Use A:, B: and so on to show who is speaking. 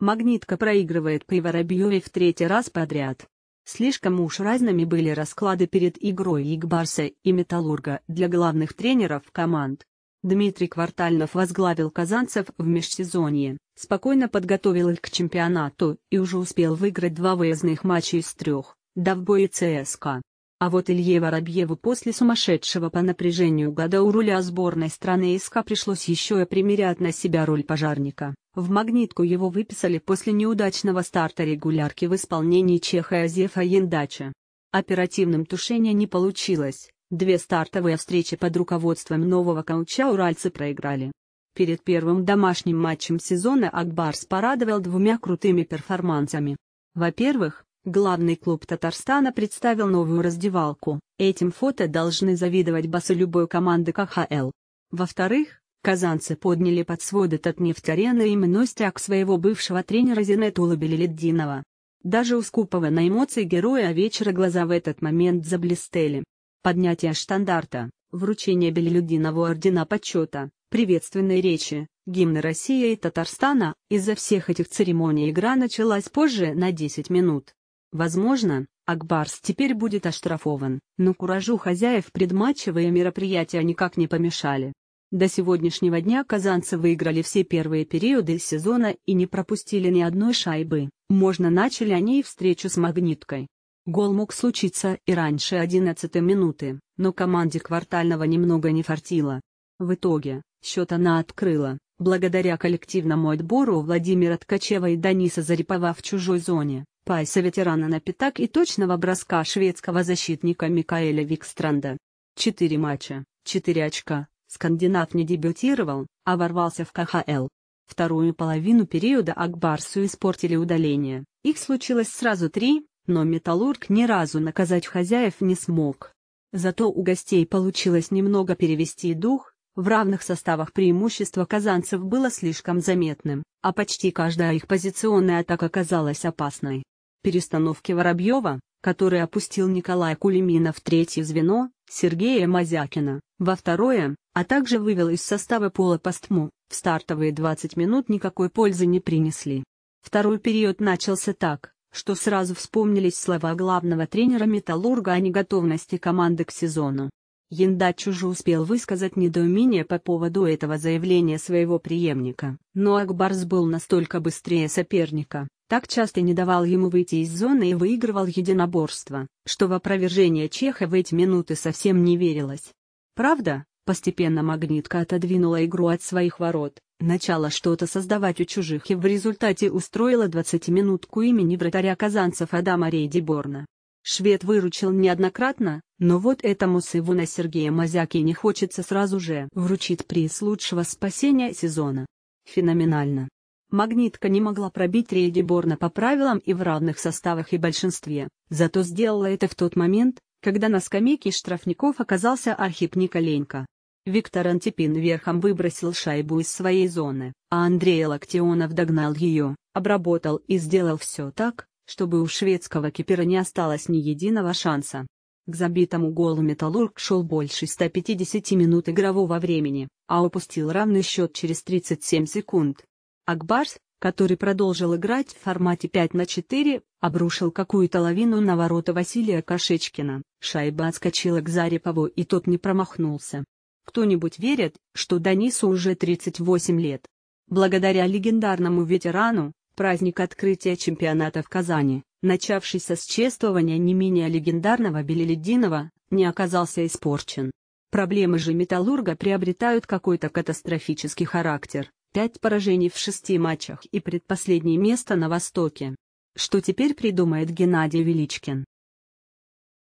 A: Магнитка проигрывает по Воробьеве в третий раз подряд. Слишком уж разными были расклады перед игрой Игбарса и Металлурга для главных тренеров команд. Дмитрий Квартальнов возглавил казанцев в межсезонье, спокойно подготовил их к чемпионату и уже успел выиграть два выездных матча из трех, дав бой и ЦСКА. А вот Илье Воробьеву после сумасшедшего по напряжению года у руля сборной страны СК пришлось еще и примерять на себя роль пожарника. В магнитку его выписали после неудачного старта регулярки в исполнении чеха Азефа Яндача. Оперативным тушения не получилось, две стартовые встречи под руководством нового коуча уральцы проиграли. Перед первым домашним матчем сезона Акбарс порадовал двумя крутыми перформансами. Во-первых, Главный клуб Татарстана представил новую раздевалку. Этим фото должны завидовать басы любой команды КХЛ. Во-вторых, казанцы подняли под своды Татнефть-арены именной стяг своего бывшего тренера Зинетула Белеледдинова. Даже у Скупова на эмоции героя вечера глаза в этот момент заблестели. Поднятие штандарта, вручение Белелюдинову ордена почета, приветственные речи, гимны России и Татарстана, из-за всех этих церемоний игра началась позже на 10 минут. Возможно, Акбарс теперь будет оштрафован, но куражу хозяев предматчевые мероприятия никак не помешали. До сегодняшнего дня казанцы выиграли все первые периоды сезона и не пропустили ни одной шайбы, можно начали они и встречу с «Магниткой». Гол мог случиться и раньше 11 минуты, но команде квартального немного не фартило. В итоге, счет она открыла, благодаря коллективному отбору Владимира Ткачева и Даниса Зарипова в чужой зоне, Пайса ветерана на пятак и точного броска шведского защитника Микаэля Викстранда. Четыре матча, четыре очка, скандинав не дебютировал, а ворвался в КХЛ. Вторую половину периода Акбарсу испортили удаление, их случилось сразу три, но Металлург ни разу наказать хозяев не смог. Зато у гостей получилось немного перевести дух, в равных составах преимущество казанцев было слишком заметным, а почти каждая их позиционная атака казалась опасной. Перестановки Воробьева, который опустил Николая Кулемина в третье звено, Сергея Мазякина во второе, а также вывел из состава пола Постму, в стартовые 20 минут никакой пользы не принесли. Второй период начался так, что сразу вспомнились слова главного тренера «Металлурга» о неготовности команды к сезону. Яндач уже успел высказать недоумение по поводу этого заявления своего преемника, но Акбарс был настолько быстрее соперника, так часто не давал ему выйти из зоны и выигрывал единоборство, что в опровержение Чеха в эти минуты совсем не верилось. Правда, постепенно магнитка отодвинула игру от своих ворот, начала что-то создавать у чужих и в результате устроила 20-минутку имени вратаря казанцев Адама Рейдиборна. Швед выручил неоднократно, но вот этому сыву на Сергея Мазяки не хочется сразу же вручить приз лучшего спасения сезона. Феноменально. Магнитка не могла пробить рейди Борна по правилам и в равных составах и большинстве, зато сделала это в тот момент, когда на скамейке штрафников оказался Архип Николенко. Виктор Антипин верхом выбросил шайбу из своей зоны, а Андрей Лактионов догнал ее, обработал и сделал все так, чтобы у шведского кипера не осталось ни единого шанса. К забитому голу «Металлург» шел больше 150 минут игрового времени, а упустил равный счет через 37 секунд. Акбарс, который продолжил играть в формате 5 на 4, обрушил какую-то лавину на ворота Василия Кошечкина. Шайба отскочила к Зарипову и тот не промахнулся. Кто-нибудь верит, что Данису уже 38 лет? Благодаря легендарному ветерану, праздник открытия чемпионата в Казани, начавшийся с чествования не менее легендарного Белелединова, не оказался испорчен. Проблемы же металлурга приобретают какой-то катастрофический характер пять поражений в шести матчах и предпоследнее место на Востоке. Что теперь придумает Геннадий Величкин?